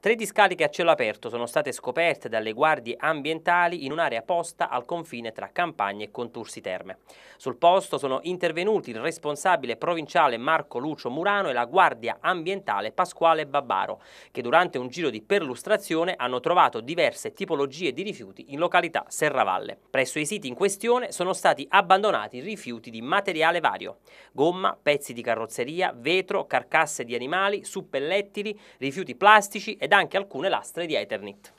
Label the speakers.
Speaker 1: Tre discariche a cielo aperto sono state scoperte dalle guardie ambientali in un'area posta al confine tra Campagna e Contursi Terme. Sul posto sono intervenuti il responsabile provinciale Marco Lucio Murano e la guardia ambientale Pasquale Babbaro, che durante un giro di perlustrazione hanno trovato diverse tipologie di rifiuti in località Serravalle. Presso i siti in questione sono stati abbandonati rifiuti di materiale vario, gomma, pezzi di carrozzeria, vetro, carcasse di animali, suppellettili, rifiuti plastici e ed anche alcune lastre di Ethernet.